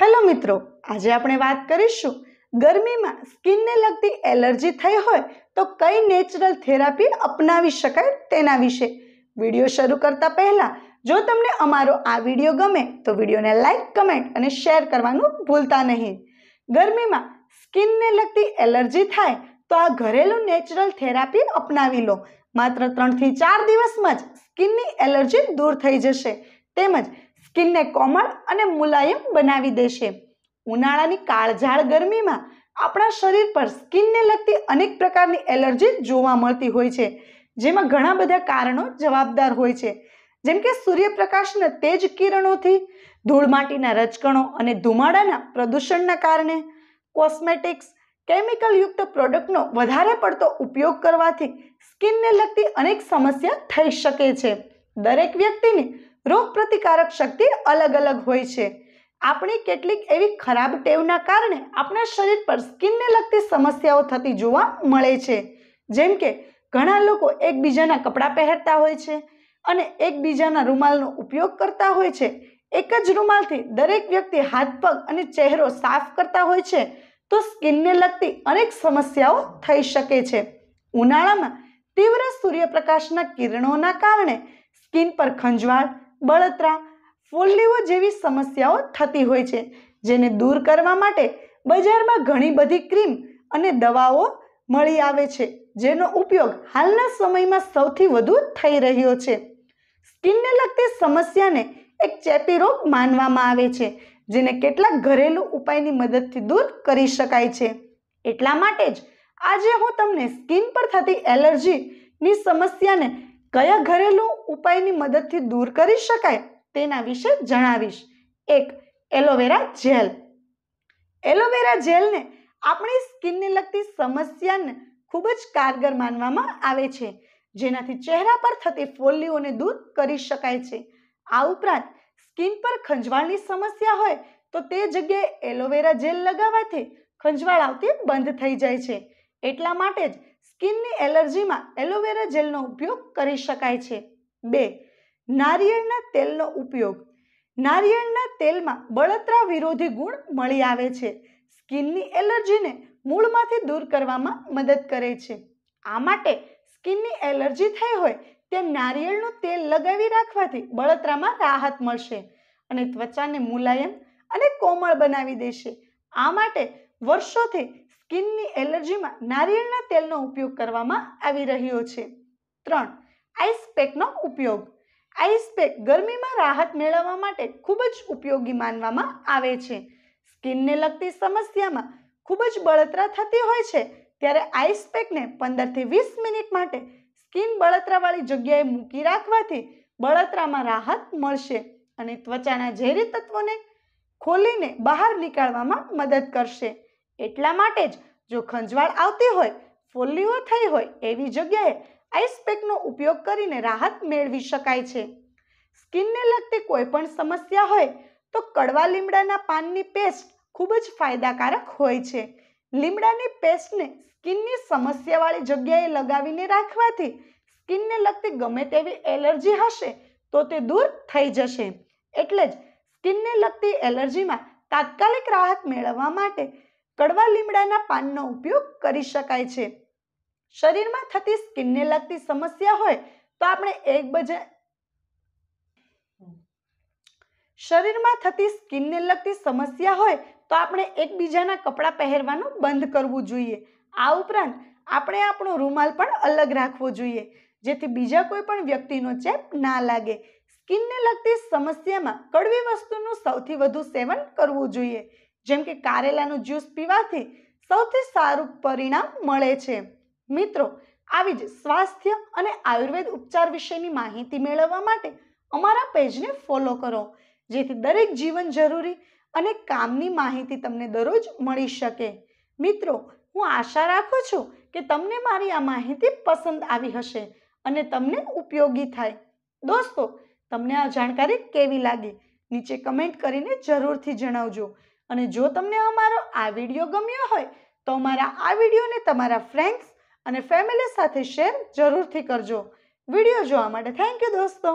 hello મિત્રો આજે આપણે વાત કરીશું ગરમીમાં સ્કિનને લગતી એલર્જી થઈ હોય તો કઈ નેચરલ થેરાપી અપનાવી શકાય તેના વિશે વિડીયો શરૂ કરતા પહેલાં જો તમને અમારો આ વિડીયો ગમે તો વિડીયોને લાઈક કમેન્ટ અને શેર કરવાનું ભૂલતા નહીં ગરમીમાં સ્કિનને લગતી એલર્જી થાય તો આ ઘરેલું નેચરલ થેરાપી અપનાવી લો માત્ર ત્રણથી ચાર દિવસમાં જ સ્કિનની એલર્જી દૂર થઈ જશે તેમજ સ્કિનને કોમળ અને મુલાયમ બનાવી દેશે ઉનાળાની કાળઝાળ ગરમીમાં આપણા શરીર પર સ્કિનને લગતી અનેક પ્રકારની એલર્જી જોવા મળતી હોય છે જેમાં ઘણા બધા કારણો જવાબદાર હોય છે જેમ કે સૂર્યપ્રકાશના તેજ કિરણોથી ધૂળમાટીના રચકણો અને ધુમાડાના પ્રદૂષણના કારણે કોસ્મેટિક્સ કેમિકલયુક્ત પ્રોડક્ટનો વધારે પડતો ઉપયોગ કરવાથી સ્કિનને લગતી અનેક સમસ્યા થઈ શકે છે દરેક વ્યક્તિની રોગ પ્રતિકારક શક્તિ અલગ અલગ હોય છે આપણી કેટલીક એવી ખરાબ ટેવના કારણે આપણા શરીર પર સ્કિનને લગતી સમસ્યાઓ થતી જોવા મળે છે જેમ કે ઘણા લોકો એકબીજાના કપડાં પહેરતા હોય છે અને એકબીજાના રૂમાલનો ઉપયોગ કરતા હોય છે એક જ રૂમાલથી દરેક વ્યક્તિ હાથ પગ અને ચહેરો સાફ કરતા હોય છે તો સ્કિનને લગતી અનેક સમસ્યાઓ થઈ શકે છે ઉનાળામાં તીવ્ર સૂર્યપ્રકાશના કિરણોના કારણે સ્કિન પર ખંજવાળ બળતરા ફોલ્લીઓ જેવી સમસ્યાઓ થતી હોય છે જેને દૂર કરવા માટે બજારમાં ઘણી બધી ક્રીમ અને દવાઓ મળી આવે છે જેનો ઉપયોગ હાલના સમયમાં સૌથી વધુ થઈ રહ્યો છે સ્કિનને લગતી સમસ્યાને એક ચેપી રોગ માનવામાં આવે છે જેને કેટલાક ઘરેલું ઉપાયની મદદથી દૂર કરી શકાય છે એટલા માટે જ આજે હું તમને સ્કિન પર થતી એલર્જીની સમસ્યાને કયા ઘરેલું ઉપાયની મદદથી દૂર કરી શકાય તેના વિશે જણાવીશ એક એલોવેરા જેલ એલોવેરા જેલને આપણી સ્કિનને લગતી સમસ્યાને ખૂબ જ કારગર માનવામાં આવે છે જેનાથી ચહેરા પર થતી ફોલ્લીઓને દૂર કરી શકાય છે આ ઉપરાંત સ્કિન પર ખંજવાળની સમસ્યા હોય તો તે જગ્યાએ એલોવેરા જેલ લગાવવાથી ખંજવાળ આવતી બંધ થઈ જાય છે એટલા માટે જ સ્કિનની એલર્જીમાં એલોવેરા જેલનો ઉપયોગ કરી શકાય છે બે નારિયેળના તેલનો ઉપયોગ નારિયેળના તેલમાં બળતરા વિરોધી ગુણ મળી આવે છે સ્કિનની એલર્જીને મૂળમાંથી દૂર કરવામાં મદદ કરે છે આ માટે સ્કિનની એલર્જી થઈ હોય તે નારિયેળનું તેલ લગાવી રાખવાથી બળતરામાં રાહત મળશે અને ત્વચાને મુલાયમ અને કોમળ બનાવી દેશે આ માટે વર્ષોથી સ્કિનની એલર્જીમાં નારિયેળના તેલનો ઉપયોગ કરવામાં આવી રહ્યો છે ત્રણ આઈસ પેકનો ઉપયોગ આઈસ પેક ગરમીમાં રાહત મેળવવા માટે ખૂબ જ ઉપયોગી માનવામાં આવે છે સ્કિનને લગતી સમસ્યામાં ખૂબ જ બળતરા થતી હોય છે ત્યારે આઈસ પેકને પંદરથી વીસ મિનિટ માટે સ્કિન બળતરાવાળી જગ્યાએ મૂકી રાખવાથી બળતરામાં રાહત મળશે અને ત્વચાના ઝેરી તત્વોને ખોલીને બહાર નીકાળવામાં મદદ કરશે એટલા માટે જ જો ખંજવાળ આવતી હોય ફોલ્લીઓ થઈ હોય એવી જગ્યાએ આઈસ ઉપયોગ કરીને રાહત મેળવી શકાય છે સ્કિનને લગતી કોઈ પણ સમસ્યા હોય તો કડવા લીમડાના પાનની પેસ્ટ ખૂબ જ ફાયદાકારક હોય છે લીમડાની પેસ્ટને સ્કિનની સમસ્યાવાળી જગ્યાએ લગાવીને રાખવાથી સ્કિનને લગતી ગમે તેવી એલર્જી હશે તો તે દૂર થઈ જશે એટલે જ સ્કિનને લગતી એલર્જીમાં તાત્કાલિક રાહત મેળવવા માટે કડવા લીમડાના પાનનો ઉપયોગ કરી શકાય છે શરીરમાં થતી સ્કિનને લગતી સમસ્યા હોય તો આપણે એક બજે શરીરમાં થતી સ્કિનને લગતી સમસ્યા હોય તો આપણે એકબીજાના કપડાં પહેરવાનું બંધ કરવું જોઈએ આ ઉપરાંત આપણે આપણો રૂમાલ પણ અલગ રાખવો જોઈએ જેથી બીજા કોઈ પણ વ્યક્તિનો ચેપ ના લાગે સ્કિનને લગતી સમસ્યામાં કડવી વસ્તુનું સૌથી વધુ સેવન કરવું જોઈએ જેમ કે કારેલાનું જ્યુસ પીવાથી સૌથી સારું પરિણામ મળે છે મિત્રો આવી જ સ્વાસ્થ્ય અને આયુર્વેદ ઉપચાર વિશેની માહિતી મેળવવા માટે અમારા પેજને ફોલો કરો જેથી દરેક જીવન જરૂરી અને કામની માહિતી તમને દરરોજ મળી શકે મિત્રો હું આશા રાખું છું કે તમને મારી આ માહિતી પસંદ આવી હશે અને તમને ઉપયોગી થાય દોસ્તો તમને આ જાણકારી કેવી લાગી નીચે કમેન્ટ કરીને જરૂરથી જણાવજો અને જો તમને અમારો આ વિડીયો ગમ્યો હોય તો અમારા આ વિડીયોને તમારા ફ્રેન્ડ્સ અને ફેમિલી સાથે શેર જરૂરથી કરજો વિડીયો જોવા માટે થેન્ક યુ દોસ્તો